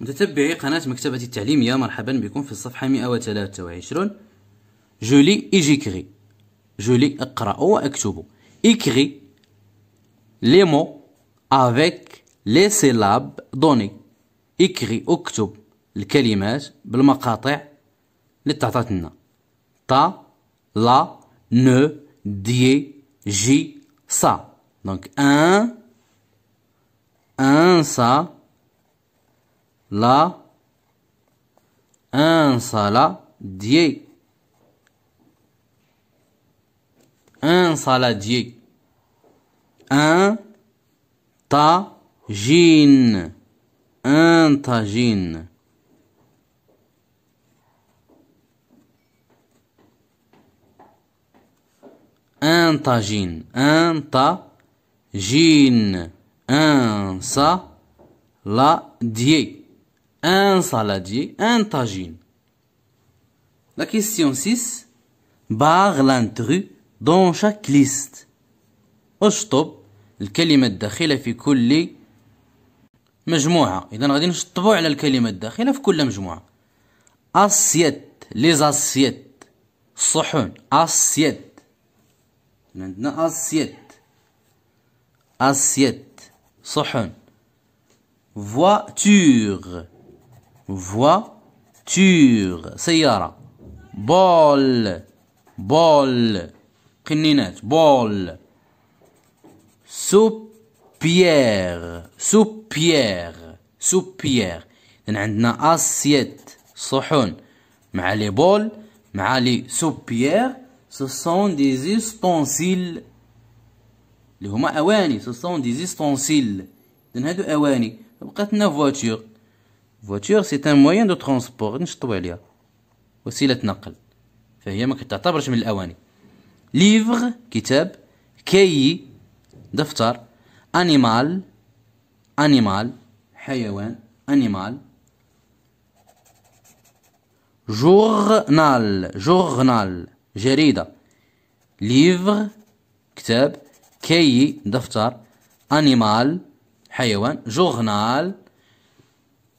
متتبعي قناة مكتبة التعليمية مرحبا بكم في الصفحة 123 جولي إيجيكري جولي أقرأ وأكتب إيكري لي مو افيك لي سيلاب دوني إيكري أكتب الكلمات بالمقاطع اللي تعطات لنا تا لا نو دي جي سا دونك ان ان سا la un saladier un saladier un tagine un tagine un tagine un tagine un saladier un saladier, un tagine. La question 6, barre l'intrus dans chaque liste. Au stop, le calimètre de chile fait couler. Mais je m'en vais. Je vais vous dire, je vais vous dire, je vais vous dire, je Assiette, les assiettes. Sochon, assiette. Maintenant, assiette. Assiette, sochon. Voiture. voiture سيارة بول بول قنينات بول سوبيير سوبيير سوبيير إذن عندنا أسيت صحون مع لي بول مع لي سوبيير سو سون دي زيستونسيل اللي هما أواني سو سون دي زيستونسيل إذن هادو أواني بقاتنا فواتور فواتور سي ان موان دو ترونسبور نشطو عليها وسيله نقل فهي ما كتعتبرش من الاواني ليفغ كتاب كي دفتر انيمال انيمال حيوان انيمال جورنال جورنال جريده ليفغ كتاب كي دفتر انيمال حيوان جورنال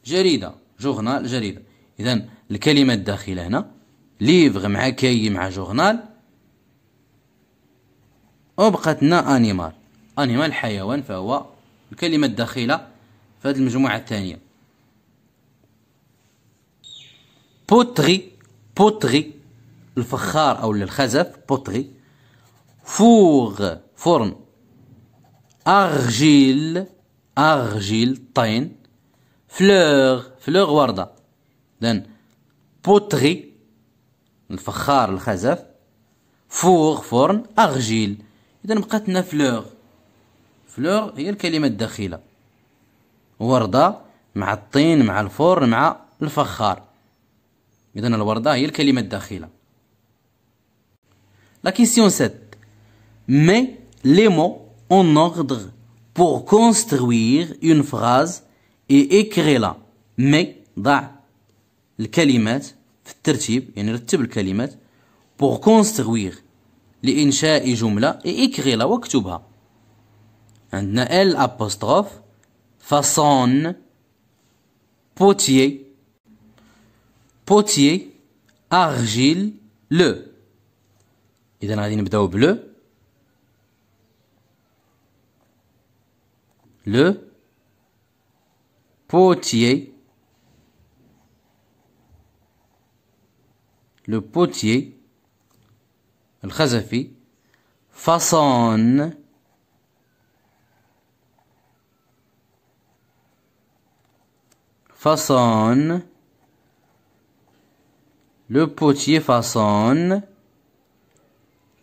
جريدة جورنال جريدة إذا الكلمة الداخلة هنا ليفغ مع كي مع جورنال لنا أنيمال أنيمال حيوان فهو الكلمة الداخلة في هذه المجموعة الثانية بوتغي بوتغي الفخار أو الخزف بوتغي فوغ فرن أرجيل أرجيل طين فلوغ فلوغ وردة إذن بوتري الفخار الخزف فوغ فرن أغجيل إذا بقات لنا فلوغ فلوغ هي الكلمة الداخلة وردة مع الطين مع الفرن مع الفخار إذا الوردة هي الكلمة الداخلة لا كيسيون 7 مي لي مو اون اوردر بور كونستروير اون فراز اي لا مي ضع الكلمات في الترتيب يعني رتب الكلمات بوغ كونستغويغ لإنشاء جملة اي لا واكتبها عندنا ال ابوستروف فاصون بوتيي بوتيي أرجيل لو إذا غادي نبداو بلو لو potier, le potier, le khazafi, façonne, façonne, le potier façonne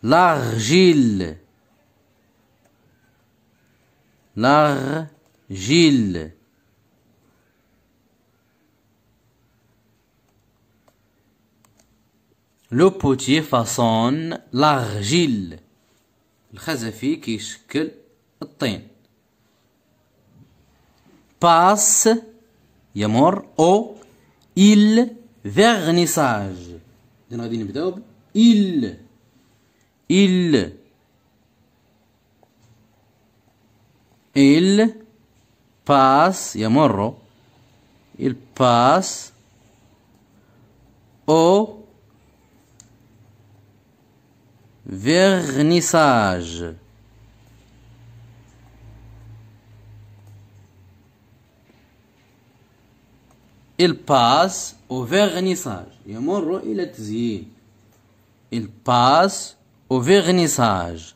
l'argile, l'argile. لو بوتي فاصون لاغجيل الخزفي كيشكل الطين باس يمر او il فيرنيساج اذا غادي نبداو ب il il il passe يمر il passe او Vernissage. Il passe au vernissage. Il passe au vernissage.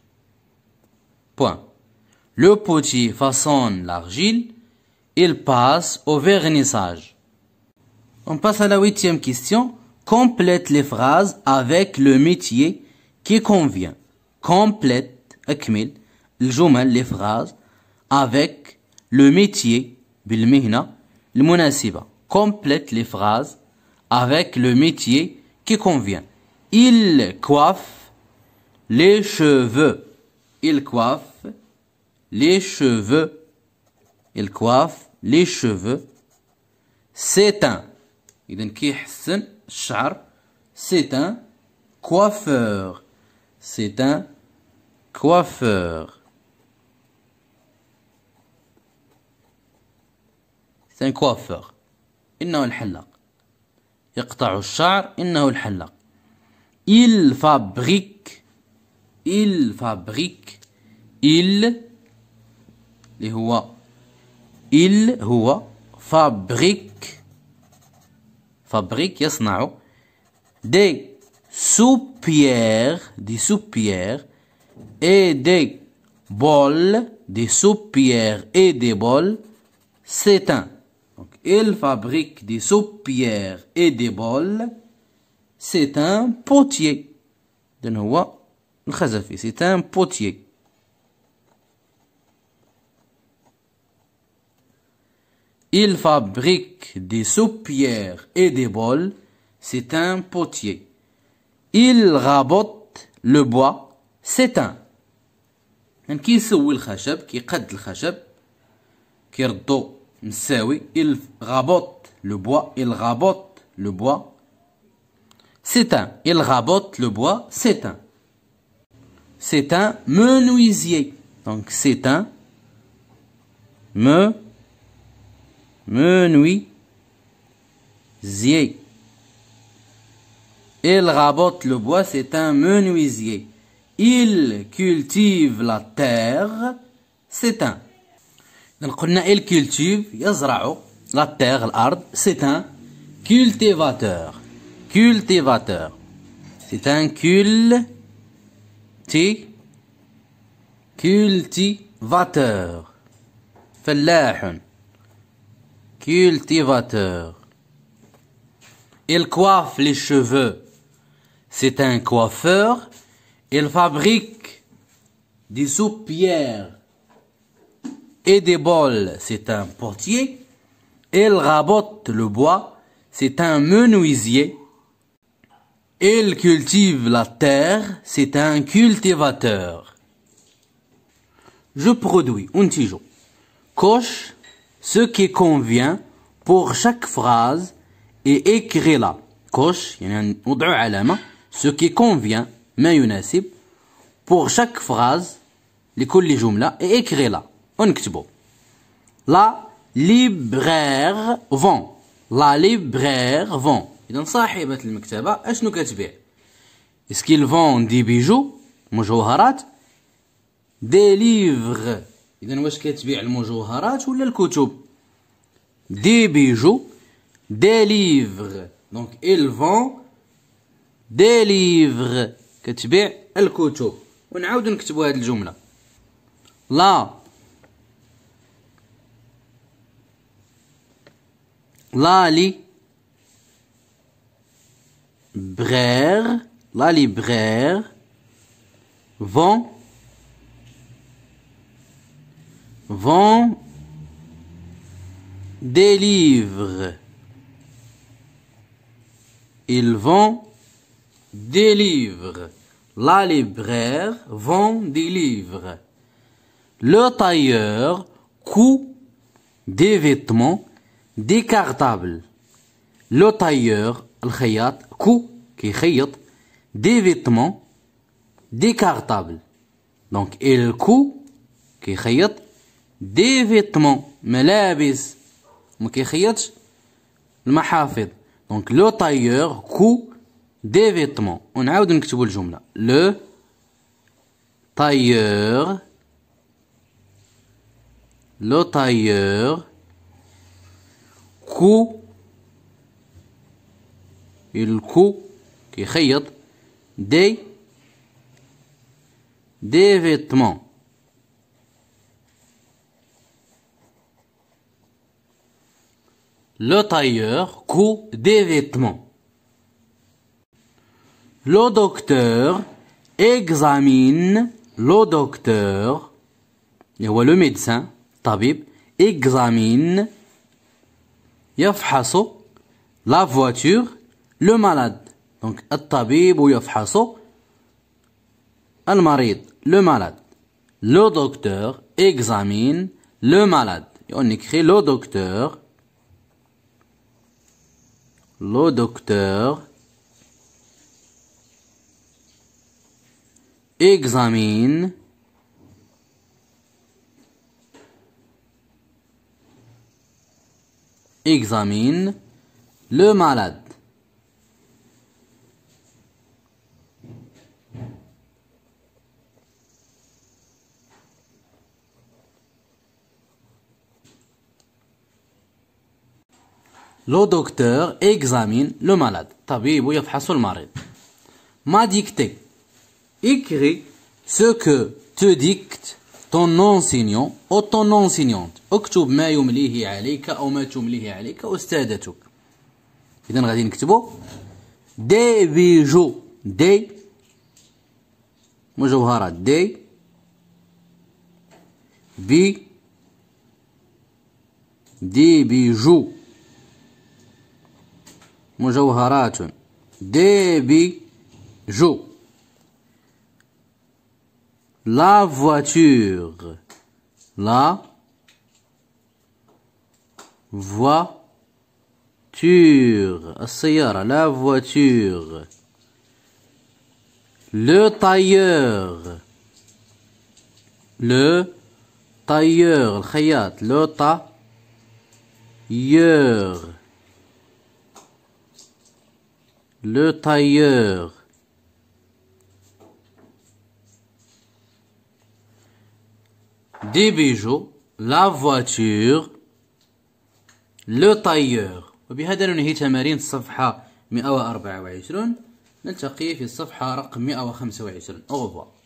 Point. Le petit façonne l'argile. Il passe au vernissage. On passe à la huitième question. Complète les phrases avec le métier qui convient complète le الجمل les phrases avec le métier le المناسبة complète les phrases avec le métier qui convient il coiffe les cheveux il coiffe les cheveux il coiffe les cheveux C'est un char. C'est un coiffeur C'est un coiffeur. C'est un coiffeur. إنه الحلاق. يقطع الشعر إنه الحلاق. Il fabrique. Il fabrique. Il اللي هو il هو fabrique fabrique يصنع des sous des soupières, et des bols, des soupières et des bols c'est un. il fabrique des soupières et des bols. C'est un potier. C'est un potier. Il fabrique des soupières et des bols. C'est un potier il rabote le bois s'éteint qui qui le le Qui qui كيردو مساوي il rabote le bois il rabote le bois C'est un. il rabote le bois C'est un. c'est un menuisier donc c'est un me menuisier il rabote le bois, c'est un menuisier. Il cultive la terre, c'est un. il cultive, la terre, l'arbre. c'est un cultivateur. Cultivateur. C'est un cul, cultivateur. Fellahun. Cultivateur. Il coiffe les cheveux. C'est un coiffeur. Il fabrique des soupières et des bols. C'est un portier. Il rabote le bois. C'est un menuisier. Il cultive la terre. C'est un cultivateur. Je produis un tigeau. Coche ce qui convient pour chaque phrase et écris-la. Coche, يعني وضعوا علامة ce qui convient, mais mayunasib, pour chaque phrase, les et la On La libraire vend. La libraire vend. Et dans le sahib, est-ce est Est-ce qu'ils vendent des bijoux, bijoux des livres, Donc واش كتبيع Des Delivre, livres. On tu l'écriture de cette La, la libraire, vont, vont, des livres. Ils vont des livres. La libraire vend des livres. Le tailleur coud des vêtements, des Le tailleur, Coup coud, qui des vêtements, des Donc, il coud, qui des vêtements, mais Donc, le tailleur دي فيتمون ونعاود نكتبو الجملة لو طايور لو طايور كو الكو كيخيط دي دي فيتمون لو طايور كو دي فيتمون Le docteur examine le docteur le médecin tabib examine Yafhaso, la voiture le malade donc Yafhaso, يفحص examine le malade le docteur examine le malade on écrit le docteur le docteur examine examine le malade Le docteur examine le malade. طبيب يفحص المريض. Ma dictée. écris ce que te dicte ton enseignant ou ton enseignante اكتب ما يمليه عليك او ما تمليه عليك استاذتك اذا غادي نكتبوا دي بيجو دي مجوهرات دي بي دي بيجو مجوهرات دي بيجو la voiture, la voiture, la voiture, le tailleur, le tailleur, le tailleur, le tailleur, des bijoux لا فواتور لو طايور وبهذا ننهي تمارين الصفحة 124 نلتقي في الصفحة رقم 125 أوفوار